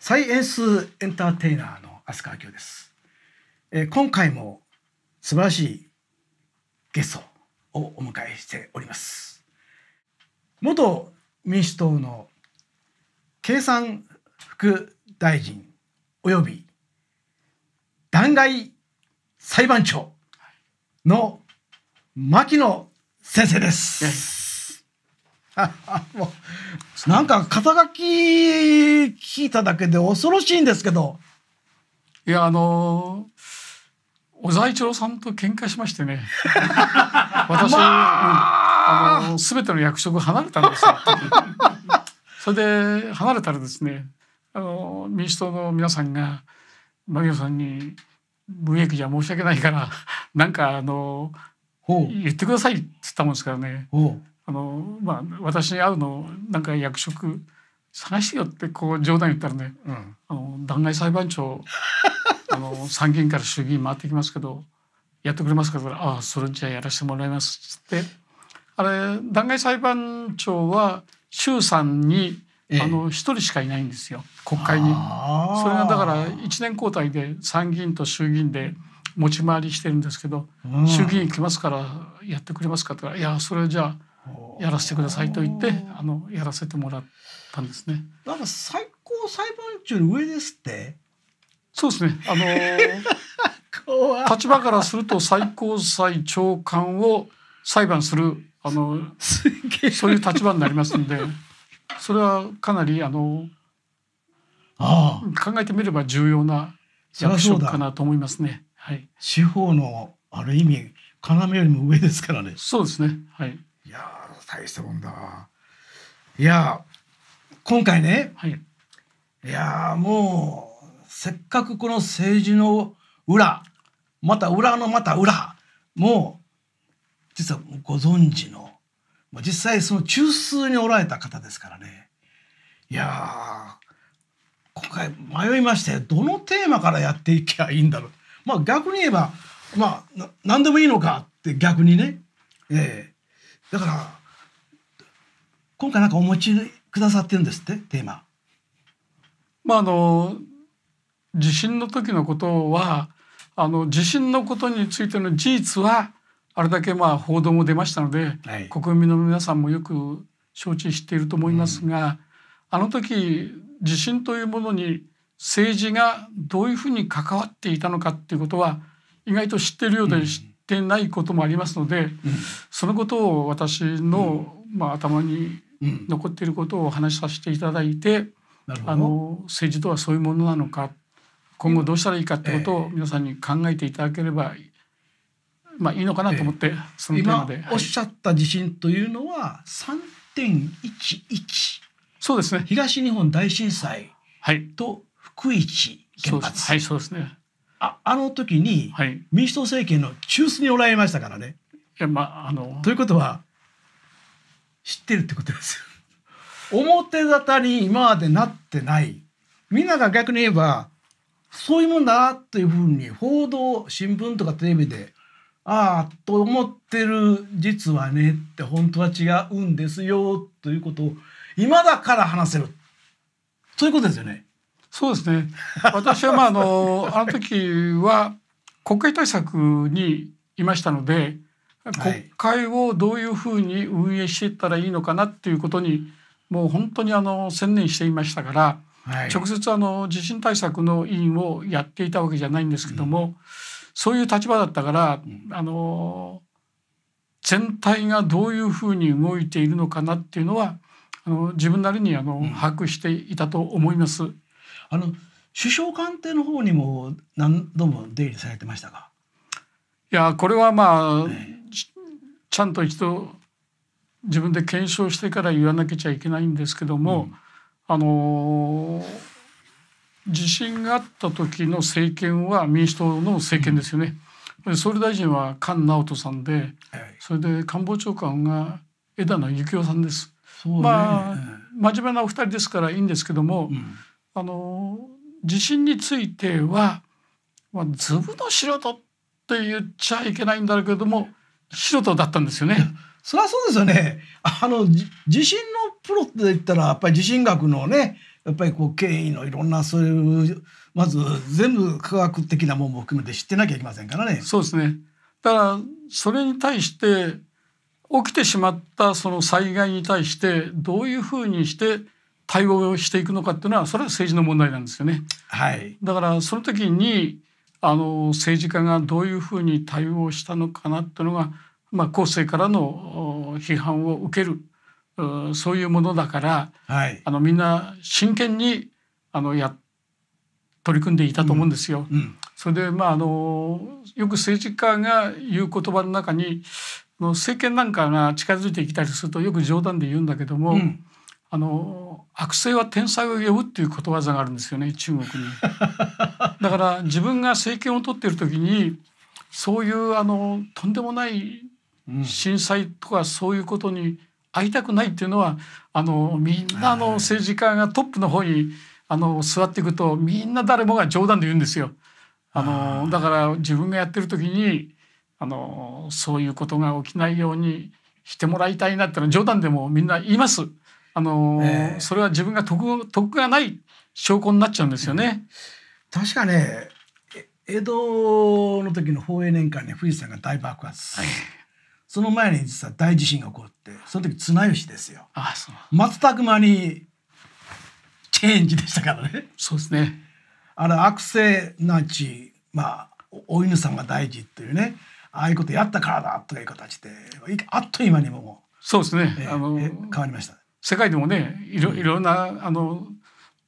サイエンスエンターテイナーの飛鳥明です、えー、今回も素晴らしいゲストをお迎えしております元民主党の経産副大臣および弾劾裁判長の牧野先生です。なんか肩書き聞いただけで恐ろしいんですけど。いやあのー、小沢一郎さんと喧嘩しましてね。私、まあ、うん、あの全ての役職離れたんですよ。それで離れたらですね、あの民主党の皆さんが牧野さんに無益じゃ申し訳ないから、なんかあの言ってくださいっつったもんですからね。あの、まあ、私に会うのなんか役職探してよってこう冗談言ったらね、うん、あの弾劾裁判長 あの参議院から衆議院回ってきますけどやってくれますか?」ああそれじゃあやらせてもらいます」っつってあれ弾劾裁判長は衆参にあの1人しかいないんですよ国会に。それがだから1年交代で参議院と衆議院で持ち回りしてるんですけど「うん、衆議院来ますからやってくれますか?」と言ったら「いやそれじゃあやらせてくださいと言ってあのやらせてもらったんですね。なんか最高裁判長の上ですってそうですねあの 立場からすると最高裁長官を裁判するあのそういう立場になりますんでそれはかなりあのあ考えてみれば重要な役職かなと思いますね。はい、司法のある意味要よりも上ですからね。そうですね。はい。大したもんだいや今回ね、はい、いやもうせっかくこの政治の裏また裏のまた裏もう実はご存知の実際その中枢におられた方ですからねいや今回迷いましてどのテーマからやっていけばいいんだろうまあ逆に言えばまあ何でもいいのかって逆にねええー、だから今回なんかお持ちくださってるんですってテーマ。まああの地震の時のことはあの地震のことについての事実はあれだけまあ報道も出ましたので、はい、国民の皆さんもよく承知していると思いますが、うん、あの時地震というものに政治がどういうふうに関わっていたのかっていうことは意外と知ってるようで知ってないこともありますので、うん、そのことを私の、まあ、頭に残っていることをお話しさせていただいて、あの政治とはそういうものなのか今後どうしたらいいかってことを皆さんに考えていただければ、まあ、いいのかなと思って、そのテーマでおっしゃった地震というのは3.11そうですね東日本大震災と福井原発はいそうですねああの時に民主党政権の中枢におられましたからね。いやまあ、あのということは知ってるってことです表沙汰に今までなってない。みんなが逆に言えば、そういうもんだなというふうに報道、新聞とかテレビで、ああ、と思ってる実はねって本当は違うんですよということを今だから話せる。そういうことですよね。そうですね。私はまああのあの時は国会対策にいましたので、国会をどういうふうに運営していったらいいのかなっていうことにもう本当にあの専念していましたから、はい、直接あの地震対策の委員をやっていたわけじゃないんですけども、うん、そういう立場だったから、うん、あの全体がどういうふうに動いているのかなっていうのはあの自分なりにあの、うん、把握していたと思います。あの首相官邸の方にも何度も出入りされてましたかいやこれはまあ、ねちゃんと一度自分で検証してから言わなきゃいけないんですけども、うん、あの地震があった時の政権は民主党の政権ですよね。うん、総理大臣は菅直人さんで、はい、それで官房長官が枝野幸男さんです。ね、まあ真面目なお二人ですからいいんですけども、うん、あの地震については、まあ、ズブの素人って言っちゃいけないんだけども素人だったんですよね。そりゃそうですよね。あの地震のプロって言ったらやっぱり地震学のねやっぱりこう経緯のいろんなそういうまず全部科学的なものも含めて知ってなきゃいけませんからね。そうですねだからそれに対して起きてしまったその災害に対してどういうふうにして対応していくのかっていうのはそれは政治の問題なんですよね。はい、だからその時にあの政治家がどういうふうに対応したのかなっていうのが、まあ、後世からの批判を受けるそういうものだから、はい、あのみんな真剣にあのや取り組んでいたと思うんですよ。うんうん、それで、まあ、あのよく政治家が言う言葉の中に政権なんかが近づいてきたりするとよく冗談で言うんだけども、うん、あの悪性は天才を呼ぶっていうことわざがあるんですよね中国に。だから自分が政権を取っている時にそういうあのとんでもない震災とかそういうことに会いたくないっていうのはあのみんなの政治家がトップの方にあの座っていくとみんな誰もが冗談で言うんですよ。あのだから自分がやってる時にあのそういうことが起きないようにしてもらいたいなってのは冗談でもみんな言います。あの、えー、それは自分が得得がない証拠になっちゃうんですよね。うん、確かね江戸の時の宝永年間に富士山が大爆発、はい、その前に実は大地震が起こってその時綱吉ですよあそうく間にチェンジでしたからねそうですねあれ悪性なちまあお犬さんが大事っていうねああいうことやったからだという形であっという間にもそうですね、えー、あの変わりました世界でもねいろいろなあの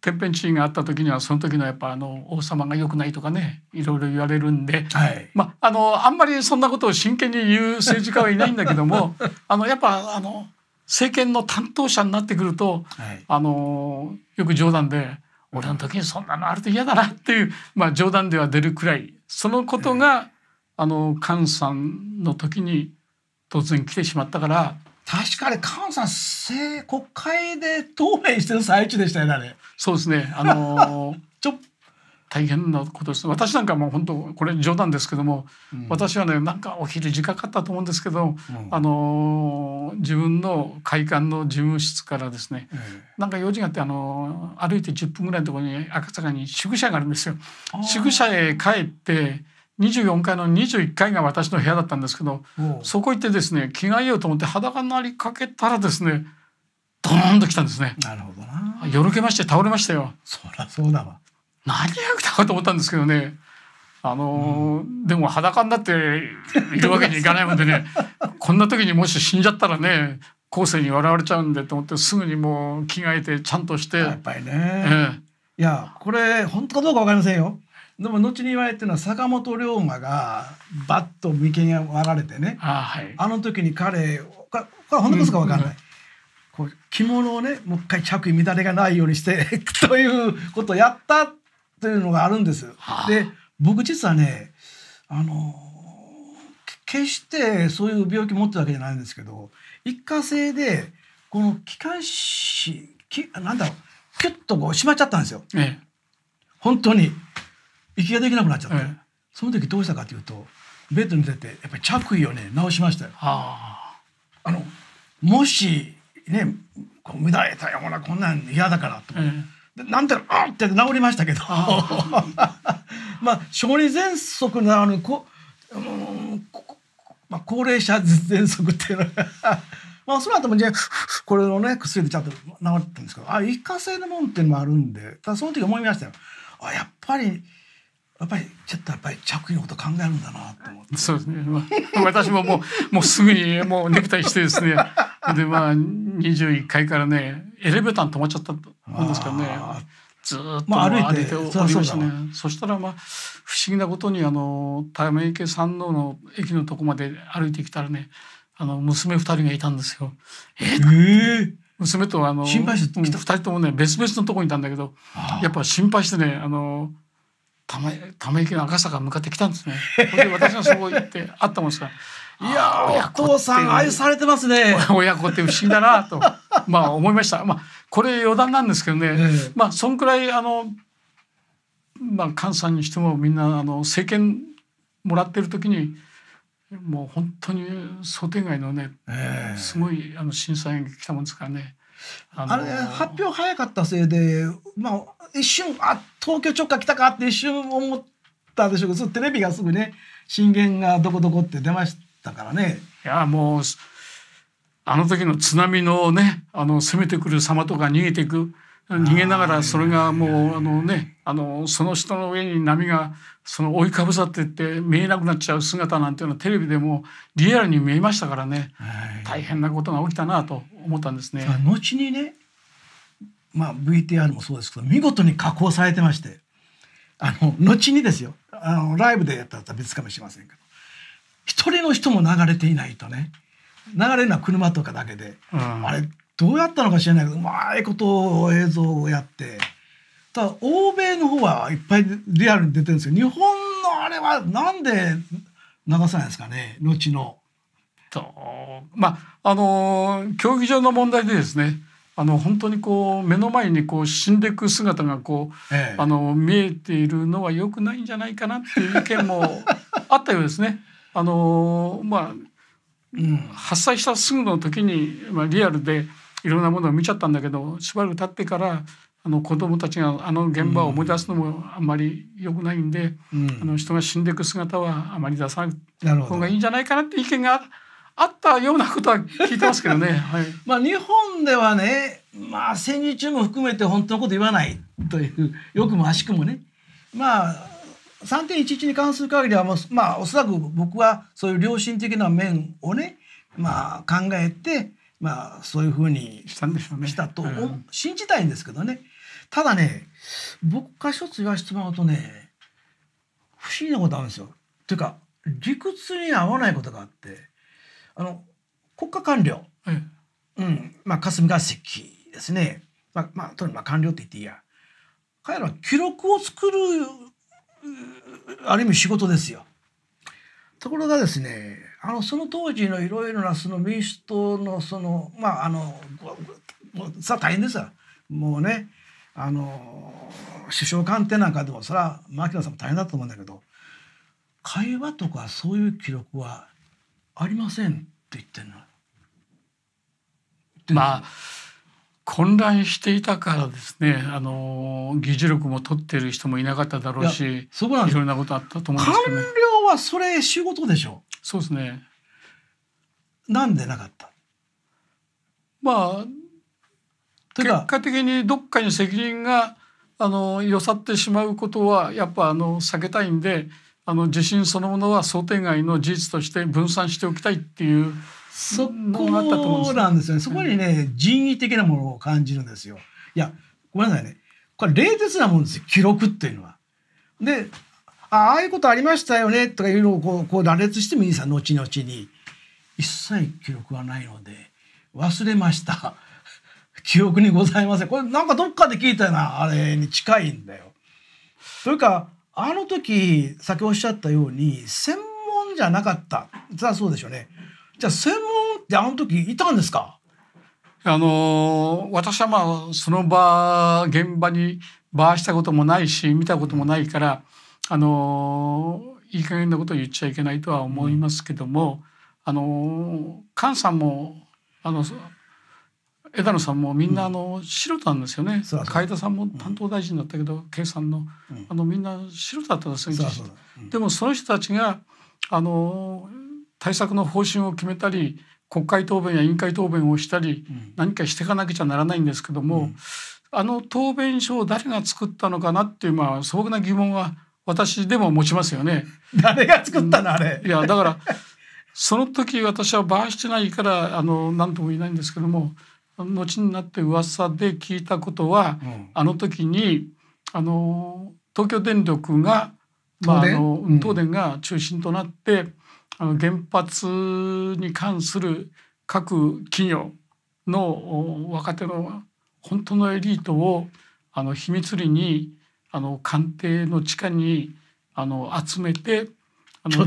天変地異があった時にはその時のやっぱあの王様が良くないとかねいろいろ言われるんで、はい、まあのあんまりそんなことを真剣に言う政治家はいないんだけども あのやっぱあの政権の担当者になってくると、はい、あのよく冗談で「俺の時にそんなのあると嫌だな」っていう、まあ、冗談では出るくらいそのことが、はい、あの菅さんの時に突然来てしまったから確かに菅さん政国会で答弁してる最中でしたよねあれそうですねあの ちょ大変なことです私なんかも本当これ冗談ですけども、うん、私はねなんかお昼時間かったと思うんですけど、うん、あの自分の会館の事務室からですね、えー、なんか用事があってあの歩いて10分ぐらいのところに赤坂に宿舎があるんですよ。宿舎へ帰って24階の21階が私の部屋だったんですけどそこ行ってですね着替えようと思って裸になりかけたらですねドーンと来たんですね。なるほどな。よろけまして倒れましたよ。そりゃそうだわ。何役だかと思ったんですけどね。あのーうん、でも裸になっているわけにいかないもんでねこんな時にもし死んじゃったらね後世に笑われちゃうんでと思ってすぐにもう着替えてちゃんとしてやっぱりね、えいやこれ本当かどうか分かりませんよでも後に言われてるのは坂本龍馬がバッと眉間が割られてねあはい、あの時に彼これほんのこすか分からない、うんうん、こう着物をねもう一回着衣乱れがないようにして ということをやったというのがあるんです。はあ、で僕実はねあの決してそういう病気持ってるわけじゃないんですけど一過性でこの気管支なんだろうキュッとこう閉まっちゃったんですよ。ええ、本当に息ができなくなっちゃって、ええ、その時どうしたかというとベッドに出てやっぱり着衣をね直しましたよ。ああのもしねこう無駄得たようなこんなん嫌だからと、ええ、なんてうんって治りましたけど まあ小児喘息なのこ、うん、まあ、高齢者喘息っていうのは まあその後もじゃこれのね薬でちゃんと治ったんですけどあ一過性のもんっていうのもあるんでただその時思いましたよ。あやっぱりやっぱりちょっとやっぱり着衣のこと考えるんだなと思って。そうですね。まあ、私ももう もうすぐにもうネクタイしてですね。でまあ21階からねエレベーター止まっちゃったうんですかどね。ずっと、歩いておりましたねそしたらまあ不思議なことにあのた山池山王の駅のとこまで歩いてきたらねあの娘2人がいたんですよ。えー、娘とあの心配して2人ともね別々のとこにいたんだけどやっぱ心配してねあのためため息の赤坂向かってきたんですね。で私はそう言って会ったもんですから。いやお父さん愛されてますね。親子って不思議だなと まあ思いました。まあこれ余談なんですけどね。えー、まあそんくらいあのまあ菅さんにしてもみんなあの政権もらってる時にもう本当に想定外のね、えー、すごいあの震災が来たもんですからね。あのー、あれ発表早かったせいで、まあ、一瞬あ東京直下来たかって一瞬思ったでしょうけどテレビがすぐね震源がどこどこって出ましたからね。いやもうあの時の津波のねあの攻めてくる様とか逃げていく逃げながらそれがもうあのねあのその人の上に波がその覆いかぶさってって見えなくなっちゃう姿なんていうのはテレビでもリアルに見えましたからね、大変なことが起きたなと思ったんですね。後にね、まあ、VTR もそうですけど見事に加工されてましてあの後にですよあのライブでやったら別かもしれませんけど一人の人も流れていないとね流れるのは車とかだけで、うん、あれどうやったのか知らないけどうまいことを映像をやってただ欧米の方はいっぱいリアルに出てるんですけど日本のあれはなんで流さないですかね後の。とまああの競技場の問題でですねあの本当にこう目の前にこう死んでいく姿がこう、ええ、あの見えているのはよくないんじゃないかなっていう意見も あったようですね。あのまあ、うん、発災したすぐの時に、まあ、リアルでいろんなものを見ちゃったんだけどしばらく経ってからあの子どもたちがあの現場を思い出すのもあんまり良くないんで、うん、あの人が死んでいく姿はあまり出さない方がいいんじゃないかなって意見があったようなことは聞いてますけどね。はい、まあ日本ではね、まあ戦時中も含めて本当のこと言わないというよくも悪しくもね。まあ3.11に関する限りはもうまあおそらく僕はそういう良心的な面をねまあ考えてまあそういうふうにしたんでしょうねしたと、信じたいんですけどねただね僕が一つ言わせてもらうとね不思議なことあるんですよ。というか理屈に合わないことがあってあの国家官僚、はい、うんまあ、霞が関ですね、まあ、まあ、とにかく官僚って言っていいや彼らは記録を作るある意味仕事ですよ。ところがですねあのその当時のいろいろなその民主党のそのまああのさ大変ですよもうねあの首相官邸なんかでもそれは牧野さんも大変だと思うんだけど会話とかそういう記録はありませんって言ってんの。まあ混乱していたからですねあの議事録も取ってる人もいなかっただろうしいろんなことあったと思うんですけど、ね、官僚はそれ仕事でしょそうですね。なんでなかったまあ結果的にどっかに責任があのよさってしまうことはやっぱあの避けたいんであの地震そのものは想定外の事実として分散しておきたいっていうそこなんですよね。そこにね、人為的なものを感じるんですよ。いやごめんなさいねこれ冷徹なもんですよ記録っていうのは。でああいうことありましたよねとかいうのをこうこう羅列してもいさん後々に一切記録はないので忘れました 記憶にございませんこれなんかどっかで聞いたようなあれに近いんだよ。それかあの時先ほどおっしゃったように専門じゃなかったじゃあそうでしょうねじゃあ専門ってあの時いたんですかあの私はまあその場現場にバーしたこともないし見たこともないから。うんあのいい加減なことを言っちゃいけないとは思いますけども、あの菅さんもあの枝野さんもみんなあの素人なんですよね、海田さんも担当大臣だったけど圭さんの,、あのみんな素人だったんですよ、でもその人たちがあの対策の方針を決めたり国会答弁や委員会答弁をしたり、何かしていかなきゃならないんですけども、あの答弁書を誰が作ったのかなっていう、まあ、素朴な疑問は私でも持ちますよね。誰が作ったのあれ。いやだからその時私はバーしてないからあの何とも言えないんですけども後になって噂で聞いたことは、うん、あの時にあの東京電力が、まあ、あの東電が中心となって、うん、あの原発に関する各企業の若手の本当のエリートをあの秘密裏にあの官邸の地下にあの集めてあの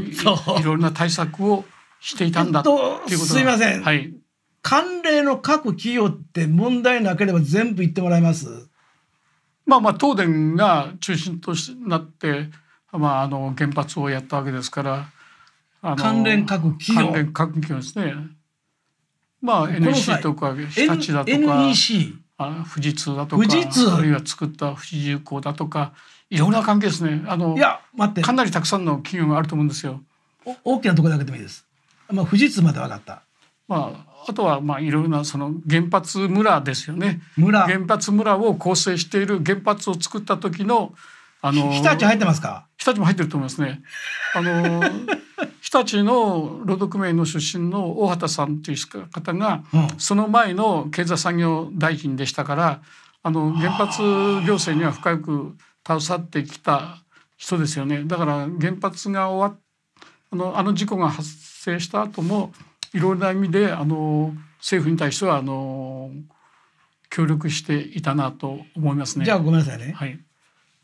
いろんな対策をしていたんだということすいません、はい、関連の各企業って問題なければ全部言ってもらいますまあまあ東電が中心となって、まあ、あの原発をやったわけですから関連各企業関連各企業ですねまあ NEC とか日立だとか NEC あ富士通だとか富士通あるいは作った富士重工だとかいろんな関係ですねあのいや待ってかなりたくさんの企業があると思うんですよ。大きなところだけでもいいです。まあ、富士通まで分かった。まあ、あとはまあいろいろなその原発村ですよね村原発村を構成している原発を作った時のあの日立入ってますか日立も入ってると思いますね。あの 日立の労働組合の出身の大畑さんという方が、うん、その前の経済産業大臣でしたからあの原発行政には深く携わってきた人ですよねだから原発が終わあのあの事故が発生した後もいろいろな意味であの政府に対してはあの協力していたなと思いますね。じゃあごめんなさいね、はい、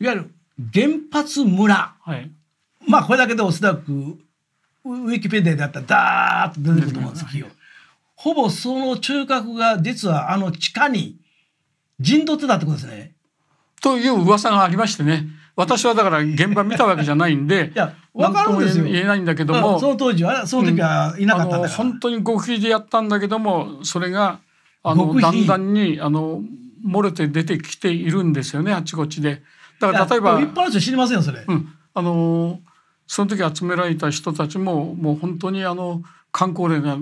いわゆる原発村、はい、まあこれだけでおそらくウィキペディアであったらダーッと出てくると思うんですよ。ほぼその中核が実はあの地下に陣取ってたってことですね。という噂がありましてね私はだから現場見たわけじゃないんで いや分かるんですよ言えないんだけどもその当時はその時はいなかったんだ、うん、本当に極秘でやったんだけどもそれがあのだんだんにあの漏れて出てきているんですよねあちこちで。だから例えば一般の人知りませんよそれ、うん、あのその時集められた人たちももう本当にあの観光令が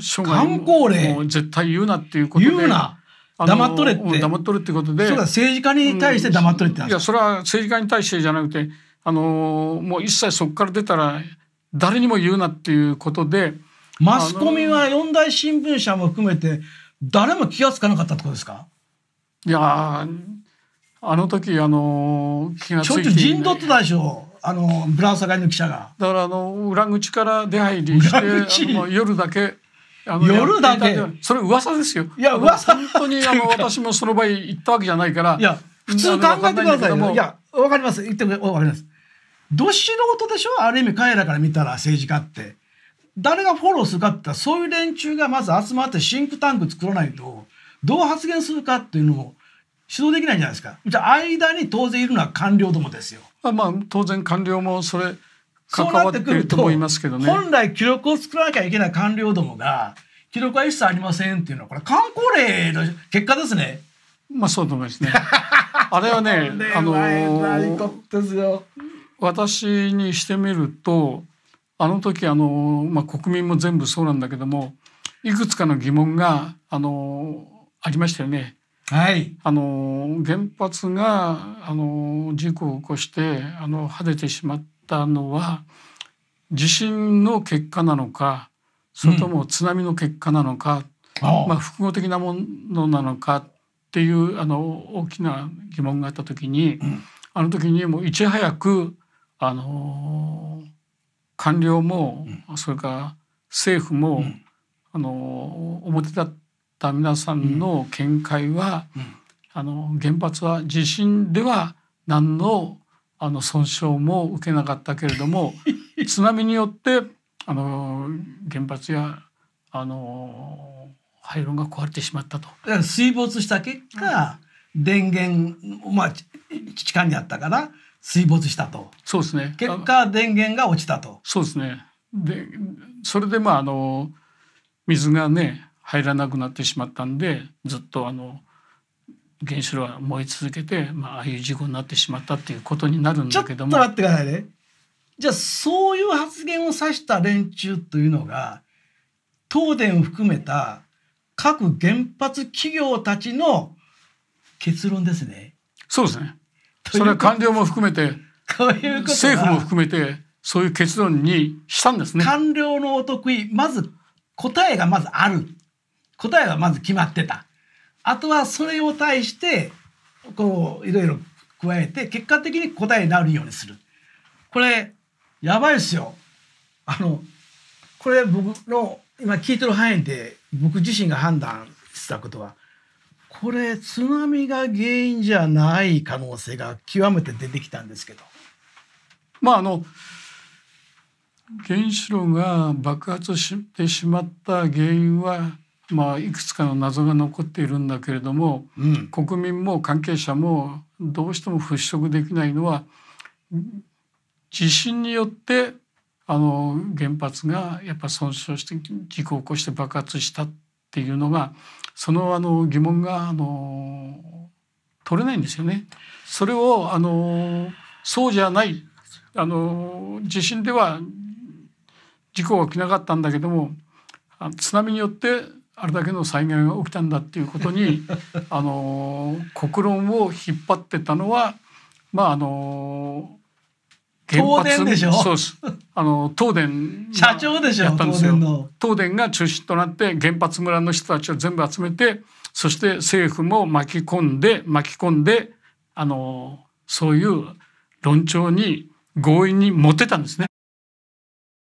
生涯もう絶対言うなっていうことで言うな黙っとれって黙っとれってことでそうだ政治家に対して黙っとれって、うん、いやそれは政治家に対してじゃなくてあのもう一切そこから出たら誰にも言うなっていうことでマスコミは四大新聞社も含めて誰も気が付かなかったってことですかいやあの時あの気がついて、ね、ょっと陣取ってたでしょあのブラウザ街の記者がだからあの裏口から出入りして夜だけ夜だけそれ噂ですよいや噂本当にあの 私もその場合行ったわけじゃないからいや普通考えてくださいよいやわかります言ってくれわかりますど素人でしょある意味彼らから見たら政治家って誰がフォローするかって言ったらそういう連中がまず集まってシンクタンク作らないとどう発言するかっていうのを指導できないじゃないですか。じゃあ間に当然いるのは官僚どもですよ。あまあ当然官僚もそれ関わってくると思いますけどね。本来記録を作らなきゃいけない官僚どもが記録は一切ありませんっていうのはこれ観光例の結果ですね。まあそうと思いますね。あれはね、あのー、私にしてみるとあの時あのー、まあ、国民も全部そうなんだけどもいくつかの疑問があのー、ありましたよね。はい、あの原発があの事故を起こしてあの果ててしまったのは地震の結果なのかそれとも津波の結果なのか、うん、まあ、複合的なものなのかっていうあの大きな疑問があった時に、うん、あの時にもういち早くあの官僚も、うん、それから政府も、あの表立ってた皆さんの見解は、うん、あの原発は地震では何のあの損傷も受けなかったけれども 津波によってあの原発やあの廃炉が壊れてしまったと。水没した結果、うん、電源、まあ、地下にあったから水没したと。そうですね。結果電源が落ちたと。そうですね。でそれでまああの水がね入らなくなってしまったんでずっとあの原子炉は燃え続けて、まあ、ああいう事故になってしまったっていうことになるんだけども。ちょっと待ってくださいね。じゃあそういう発言を指した連中というのが東電を含めた各原発企業たちの結論ですね。そうですね。それは官僚も含めて政府も含めてそういう結論にしたんですね。官僚のお得意まず答えがまずある答えはまず決まってた。あとはそれを対してこういろいろ加えて結果的に答えになるようにする。これやばいですよ。あのこれ僕の今聞いてる範囲で僕自身が判断したことはこれ津波が原因じゃない可能性が極めて出てきたんですけど。まああの原子炉が爆発してしまった原因はまあ、いくつかの謎が残っているんだけれども、うん、国民も関係者もどうしても払拭できないのは地震によってあの原発がやっぱ損傷して事故を起こして爆発したっていうのがそのあの疑問があの取れないんですよね。それをあのそうじゃないあの地震では事故は起きなかったんだけども津波によってあれだけの災害が起きたんだっていうことに あの国論を引っ張ってたのはまああの原発でしょそうですあの東電社長でしょ東電の東電が中心となって原発村の人たちを全部集めてそして政府も巻き込んで巻き込んであのそういう論調に強引に持ってたんですね。